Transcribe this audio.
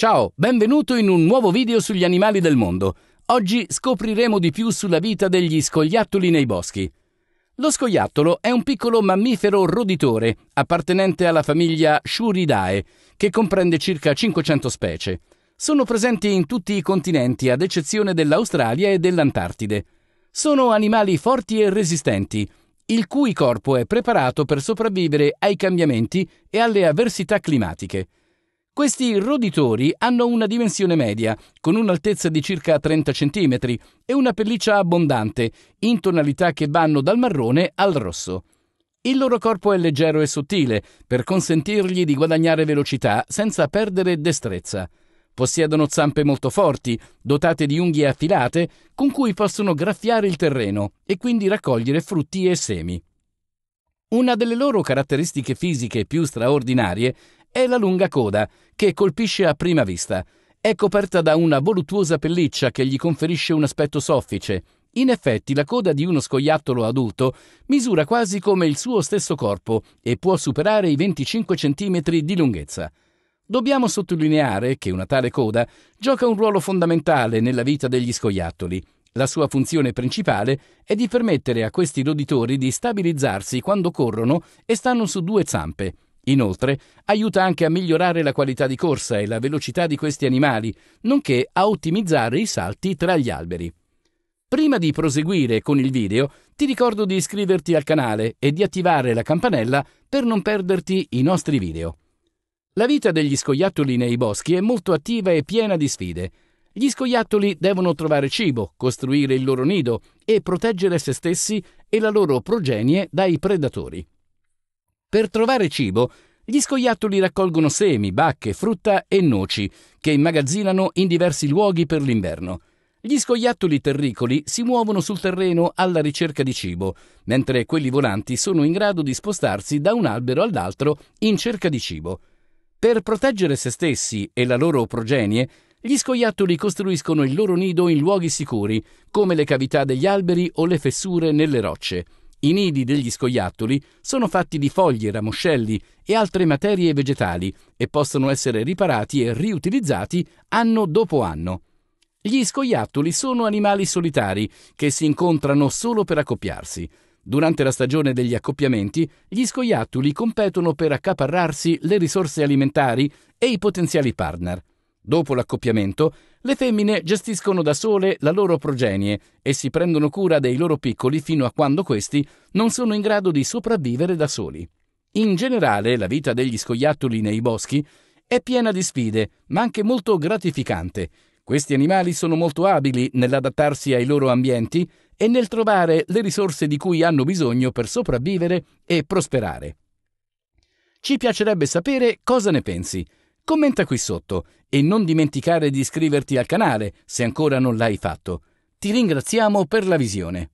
Ciao, benvenuto in un nuovo video sugli animali del mondo. Oggi scopriremo di più sulla vita degli scoiattoli nei boschi. Lo scoiattolo è un piccolo mammifero roditore appartenente alla famiglia Shuridae, che comprende circa 500 specie. Sono presenti in tutti i continenti, ad eccezione dell'Australia e dell'Antartide. Sono animali forti e resistenti, il cui corpo è preparato per sopravvivere ai cambiamenti e alle avversità climatiche. Questi roditori hanno una dimensione media, con un'altezza di circa 30 cm e una pelliccia abbondante, in tonalità che vanno dal marrone al rosso. Il loro corpo è leggero e sottile, per consentirgli di guadagnare velocità senza perdere destrezza. Possiedono zampe molto forti, dotate di unghie affilate, con cui possono graffiare il terreno e quindi raccogliere frutti e semi. Una delle loro caratteristiche fisiche più straordinarie è la lunga coda, che colpisce a prima vista. È coperta da una voluttuosa pelliccia che gli conferisce un aspetto soffice. In effetti la coda di uno scoiattolo adulto misura quasi come il suo stesso corpo e può superare i 25 cm di lunghezza. Dobbiamo sottolineare che una tale coda gioca un ruolo fondamentale nella vita degli scoiattoli. La sua funzione principale è di permettere a questi roditori di stabilizzarsi quando corrono e stanno su due zampe. Inoltre, aiuta anche a migliorare la qualità di corsa e la velocità di questi animali, nonché a ottimizzare i salti tra gli alberi. Prima di proseguire con il video, ti ricordo di iscriverti al canale e di attivare la campanella per non perderti i nostri video. La vita degli scoiattoli nei boschi è molto attiva e piena di sfide. Gli scoiattoli devono trovare cibo, costruire il loro nido e proteggere se stessi e la loro progenie dai predatori. Per trovare cibo, gli scoiattoli raccolgono semi, bacche, frutta e noci, che immagazzinano in diversi luoghi per l'inverno. Gli scoiattoli terricoli si muovono sul terreno alla ricerca di cibo, mentre quelli volanti sono in grado di spostarsi da un albero all'altro in cerca di cibo. Per proteggere se stessi e la loro progenie, gli scoiattoli costruiscono il loro nido in luoghi sicuri, come le cavità degli alberi o le fessure nelle rocce. I nidi degli scoiattoli sono fatti di foglie, ramoscelli e altre materie vegetali e possono essere riparati e riutilizzati anno dopo anno. Gli scoiattoli sono animali solitari che si incontrano solo per accoppiarsi. Durante la stagione degli accoppiamenti, gli scoiattoli competono per accaparrarsi le risorse alimentari e i potenziali partner. Dopo l'accoppiamento, le femmine gestiscono da sole la loro progenie e si prendono cura dei loro piccoli fino a quando questi non sono in grado di sopravvivere da soli. In generale, la vita degli scoiattoli nei boschi è piena di sfide, ma anche molto gratificante. Questi animali sono molto abili nell'adattarsi ai loro ambienti e nel trovare le risorse di cui hanno bisogno per sopravvivere e prosperare. Ci piacerebbe sapere cosa ne pensi. Commenta qui sotto e non dimenticare di iscriverti al canale se ancora non l'hai fatto. Ti ringraziamo per la visione.